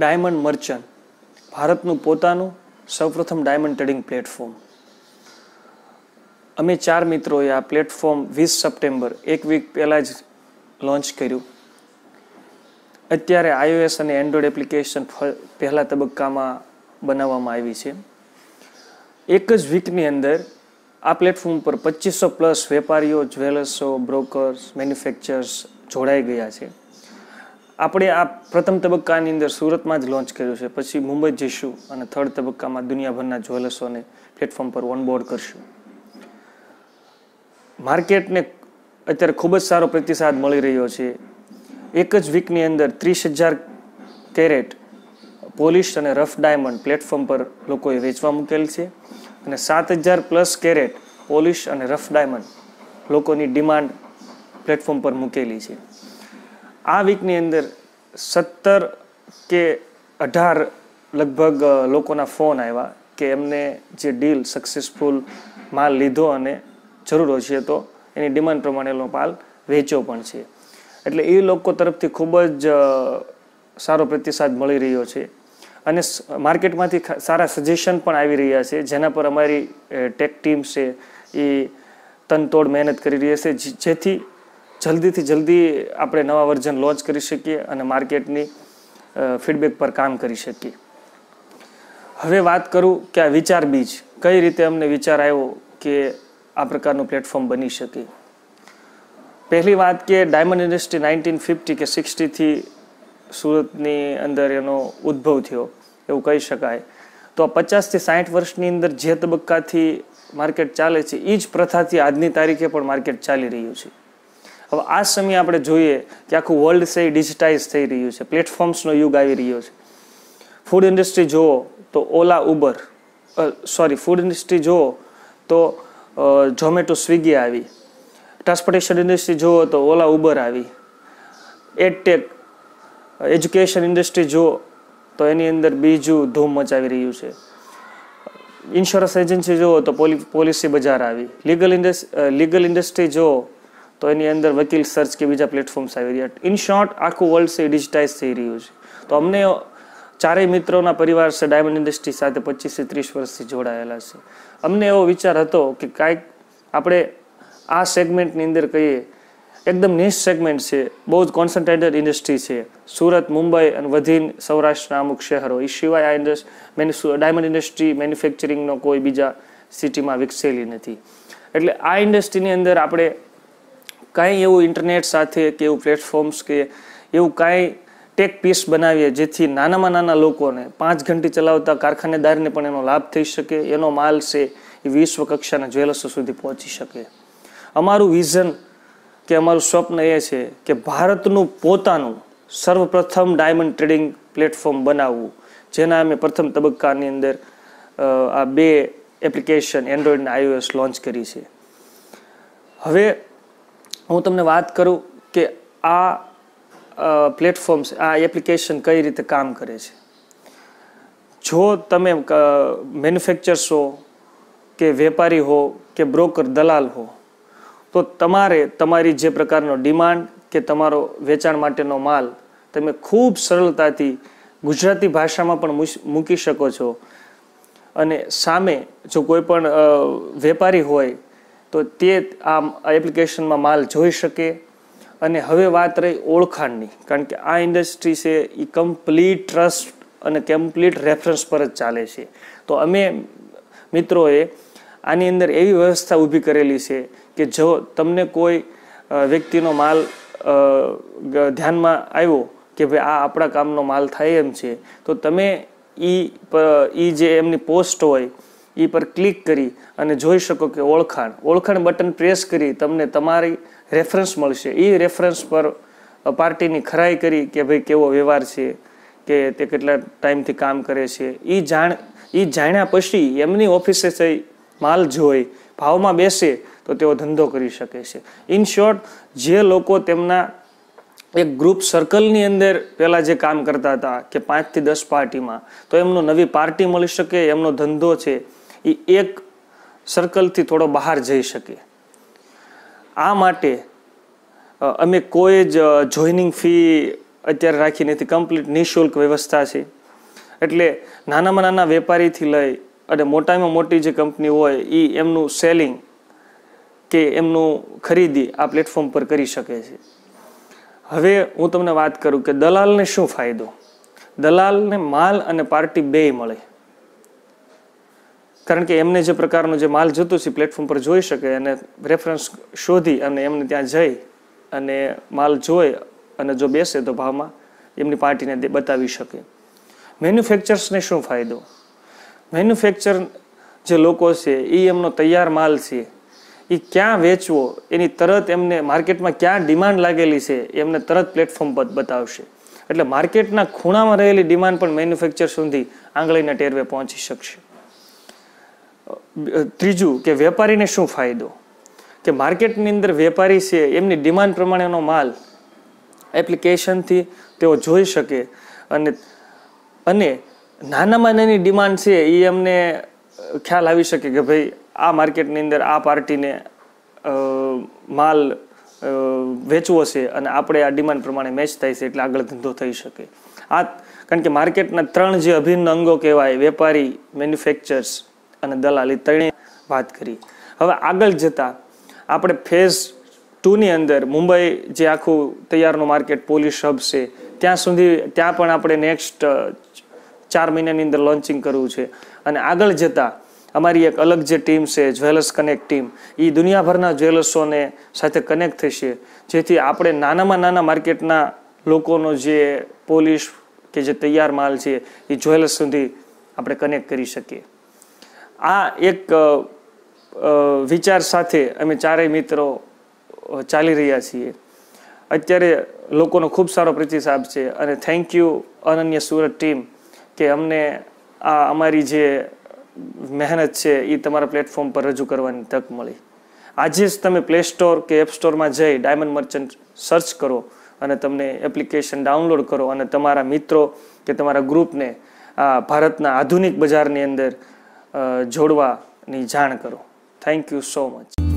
diamond merchant ભારતનું પોતાનું સૌપ્રથમ ડાયમંડ ટ્રેડિંગ પ્લેટફોર્મ અમે ચાર મિત્રોએ આ પ્લેટફોર્મ વીસ સપ્ટેમ્બર એક વીક પહેલાં જ લોન્ચ કર્યું અત્યારે આઈઓએસ અને એન્ડ્રોઈડ એપ્લિકેશન પહેલા તબક્કામાં બનાવવામાં આવી છે એક જ વીકની અંદર આ પ્લેટફોર્મ પર પચીસો પ્લસ વેપારીઓ જ્વેલર્સો બ્રોકર્સ મેન્યુફેક્ચર્સ જોડાઈ ગયા છે આપણે આ પ્રથમ તબક્કાની અંદર સુરતમાં જ લોન્ચ કર્યું છે પછી મુંબઈ જઈશું અને થર્ડ તબક્કામાં દુનિયાભરના જ્વેલર્સોને પ્લેટફોર્મ પર ઓનબોર્ડ કરશું માર્કેટને અત્યારે ખૂબ જ સારો પ્રતિસાદ મળી રહ્યો છે એક જ વીકની અંદર ત્રીસ હજાર કેરેટ પોલિશ અને રફ ડાયમંડ પ્લેટફોર્મ પર લોકોએ વેચવા મૂકેલ છે અને સાત હજાર પ્લસ કેરેટ પોલિશ અને રફ ડાયમંડ લોકોની ડિમાન્ડ પ્લેટફોર્મ પર મૂકેલી છે આ વીકની અંદર સત્તર કે અઢાર લગભગ લોકોના ફોન આવ્યા કે એમને જે ડીલ સક્સેસફુલ માલ લીધો અને જરૂર હશે તો એની ડિમાન્ડ પ્રમાણેનો માલ વેચ્યો પણ છે એટલે એ લોકો તરફથી ખૂબ જ સારો પ્રતિસાદ મળી રહ્યો છે અને માર્કેટમાંથી સારા સજેશન પણ આવી રહ્યા છે જેના પર અમારી ટેક ટીમ છે એ તનતોડ મહેનત કરી રહી છે જેથી જલ્દીથી જલ્દી આપણે નવા વર્ઝન લોન્ચ કરી શકીએ અને માર્કેટની ફીડબેક પર કામ કરી શકીએ હવે વાત કરું કે આ વિચાર બીજ કઈ રીતે અમને વિચાર આવ્યો કે આ પ્રકારનું પ્લેટફોર્મ બની શકે પહેલી વાત કે ડાયમંડ ઇન્ડસ્ટ્રી નાઇન્ટીન ફિફ્ટી કે સિક્સટીથી સુરતની અંદર એનો ઉદ્ભવ થયો એવું કહી શકાય તો પચાસથી સાઠ વર્ષની અંદર જે તબક્કાથી માર્કેટ ચાલે છે એ જ પ્રથાથી આજની તારીખે પણ માર્કેટ ચાલી રહ્યું છે હવે આ સમયે આપણે જોઈએ કે આખું વર્લ્ડ છે એ ડિજિટાઇઝ થઈ રહ્યું છે પ્લેટફોર્મ્સનો યુગ આવી રહ્યો છે ફૂડ ઇન્ડસ્ટ્રી જુઓ તો Ola Uber sorry food industry જુઓ તો ઝોમેટો સ્વિગી આવી ટ્રાન્સપોર્ટેશન ઇન્ડસ્ટ્રી જુઓ તો ઓલા ઉબર આવી એડટેક એજ્યુકેશન ઇન્ડસ્ટ્રી જુઓ તો એની અંદર બીજું ધૂમ મચાવી રહ્યું છે ઇન્સ્યોરન્સ એજન્સી જુઓ તો પોલિસી બજાર આવી લીગલ ઇન્ડસ્ટ્રી લીગલ ઇન્ડસ્ટ્રી જુઓ તો એની અંદર વકીલ સર્ચ કે બીજા પ્લેટફોર્મ્સ આવી રહ્યા ઇન શોર્ટ આખું વર્લ્ડ છે ડિજિટાઇઝ થઈ રહ્યું છે તો અમને ચારેય મિત્રોના પરિવાર છે ડાયમંડ ઇન્ડસ્ટ્રી સાથે પચીસથી ત્રીસ વર્ષથી જોડાયેલા છે અમને એવો વિચાર હતો કે કાંઈક આપણે આ સેગમેન્ટની અંદર કહીએ એકદમ નિશ સેગમેન્ટ છે બહુ જ કોન્સન્ટ્રેટેડ ઇન્ડસ્ટ્રી છે સુરત મુંબઈ અને વધીન સૌરાષ્ટ્રના અમુક શહેરો એ સિવાય આ ઇન્ડસ્ટ્રી ડાયમંડ ઇન્ડસ્ટ્રી મેન્યુફેક્ચરિંગનો કોઈ બીજા સિટીમાં વિકસેલી નથી એટલે આ ઇન્ડસ્ટ્રીની અંદર આપણે કાંઈ એવું ઇન્ટરનેટ સાથે કે એવું પ્લેટફોર્મ્સ કે એવું કાંઈ ટેક પીસ બનાવીએ જેથી નાનામાં નાના લોકોને પાંચ ઘંટી ચલાવતા કારખાનેદારને પણ એનો લાભ થઈ શકે એનો માલ છે એ વિશ્વ કક્ષાના જ્વેલર્સો સુધી પહોંચી શકે અમારું વિઝન કે અમારું સ્વપ્ન એ છે કે ભારતનું પોતાનું સર્વપ્રથમ ડાયમંડ ટ્રેડિંગ પ્લેટફોર્મ બનાવવું જેના અમે પ્રથમ તબક્કાની અંદર આ બે એપ્લિકેશન એન્ડ્રોઈડ અને આઈઓએસ લોન્ચ કરી છે હવે હું તમને વાત કરું કે આ પ્લેટફોર્મ્સ આ એપ્લિકેશન કઈ રીતે કામ કરે છે જો તમે મેન્યુફેક્ચર છો કે વેપારી હો કે બ્રોકર દલાલ હો તો તમારે તમારી જે પ્રકારનો ડિમાન્ડ કે તમારો વેચાણ માટેનો માલ તમે ખૂબ સરળતાથી ગુજરાતી ભાષામાં પણ મૂકી શકો છો અને સામે જો કોઈ પણ વેપારી હોય તો તે આ એપ્લિકેશનમાં માલ જોઈ શકે અને હવે વાત રહી ઓળખાણની કારણ કે આ ઇન્ડસ્ટ્રી છે એ કમ્પ્લીટ ટ્રસ્ટ અને કમ્પ્લીટ રેફરન્સ પર જ ચાલે છે તો અમે મિત્રોએ આની અંદર એવી વ્યવસ્થા ઊભી કરેલી છે કે જો તમને કોઈ વ્યક્તિનો માલ ધ્યાનમાં આવ્યો કે ભાઈ આ આપણા કામનો માલ થાય એમ છે તો તમે એ જે એમની પોસ્ટ હોય એ પર ક્લિક કરી અને જોઈ શકો કે ઓળખાણ ઓળખાણ બટન પ્રેસ કરી તમને તમારી રેફરન્સ મળશે એ રેફરન્સ પર પાર્ટીની ખરાઈ કરી કે ભાઈ કેવો વ્યવહાર છે કે તે કેટલા ટાઈમથી કામ કરે છે એ જાણ એ જાણ્યા પછી એમની ઓફિસે થઈ માલ જોઈ ભાવમાં બેસે તો તેઓ ધંધો કરી શકે છે ઇન શોર્ટ જે લોકો તેમના એક ગ્રુપ સર્કલની અંદર પહેલાં જે કામ કરતા હતા કે પાંચથી દસ પાર્ટીમાં તો એમનો નવી પાર્ટી મળી શકે એમનો ધંધો છે એ એક સર્કલથી થોડો બહાર જઈ શકે આ માટે અમે કોઈ જ જોઈનિંગ ફી અત્યારે રાખી નથી કમ્પ્લીટ નિઃશુલ્ક વ્યવસ્થા છે એટલે નાનામાં નાના વેપારીથી લઈ અને મોટામાં મોટી જે કંપની હોય એ એમનું સેલિંગ કે એમનું ખરીદી આ પ્લેટફોર્મ પર કરી શકે છે હવે હું તમને વાત કરું કે દલાલને શું ફાયદો દલાલને માલ અને પાર્ટી બેય મળે કારણ કે એમને જે પ્રકારનો જે માલ જતો છે પ્લેટફોર્મ પર જોઈ શકે અને રેફરન્સ શોધી અને એમને ત્યાં જઈ અને માલ જોઈ અને જો બેસે તો ભાવમાં એમની પાર્ટીને બતાવી શકે મેન્યુફેક્ચર્સને શું ફાયદો મેન્યુફેક્ચર જે લોકો છે એ એમનો તૈયાર માલ છે એ ક્યાં વેચવો એની તરત એમને માર્કેટમાં ક્યાં ડિમાન્ડ લાગેલી છે એમને તરત પ્લેટફોર્મ પર બતાવશે એટલે માર્કેટના ખૂણામાં રહેલી ડિમાન્ડ પણ મેન્યુફેક્ચર સુધી આંગળીના ટેરવે પહોંચી શકશે ત્રીજું કે વેપારીને શું ફાયદો કે માર્કેટની અંદર વેપારી છે એમની ડિમાન્ડ પ્રમાણેનો માલ એપ્લિકેશનથી તેઓ જોઈ શકે અને અને નાનામાં નાની ડિમાન્ડ છે એ અમને ખ્યાલ આવી શકે કે ભાઈ આ માર્કેટની અંદર આ પાર્ટીને માલ વેચવો છે અને આપણે આ ડિમાન્ડ પ્રમાણે મેચ થાય છે એટલે આગળ ધંધો થઈ શકે આ કારણ કે માર્કેટના ત્રણ જે અભિન્ન અંગો કહેવાય વેપારી મેન્યુફેક્ચર્સ અને દલાલી ત્રણેય વાત કરી હવે આગળ જતાં આપણે ફેઝ ટુની અંદર મુંબઈ જે આખું તૈયારનું માર્કેટ પોલીસ હબ છે ત્યાં સુધી ત્યાં પણ આપણે નેક્સ્ટ ચાર મહિનાની અંદર લોન્ચિંગ કરવું છે અને આગળ જતાં અમારી એક અલગ જે ટીમ છે જ્વેલર્સ કનેક્ટ ટીમ એ દુનિયાભરના જ્વેલર્સોને સાથે કનેક્ટ થશે જેથી આપણે નાનામાં નાના માર્કેટના લોકોનો જે પોલીસ કે જે તૈયાર માલ છે એ જ્વેલર્સ સુધી આપણે કનેક્ટ કરી શકીએ આ એક વિચાર સાથે અમે ચારેય મિત્રો ચાલી રહ્યા છીએ અત્યારે લોકોનો ખૂબ સારો પ્રતિસાદ છે અને thank you Ananya Surat team કે અમને આ અમારી જે મહેનત છે એ તમારા પ્લેટફોર્મ પર રજૂ કરવાની તક મળી આજે જ તમે પ્લે સ્ટોર કે એપ સ્ટોરમાં જઈ ડાયમંડ મર્ચન્ટ સર્ચ કરો અને તમને એપ્લિકેશન ડાઉનલોડ કરો અને તમારા મિત્રો કે તમારા ગ્રુપને આ ભારતના આધુનિક બજારની અંદર જોડવાની જાણ કરો થેન્ક યુ સો મચ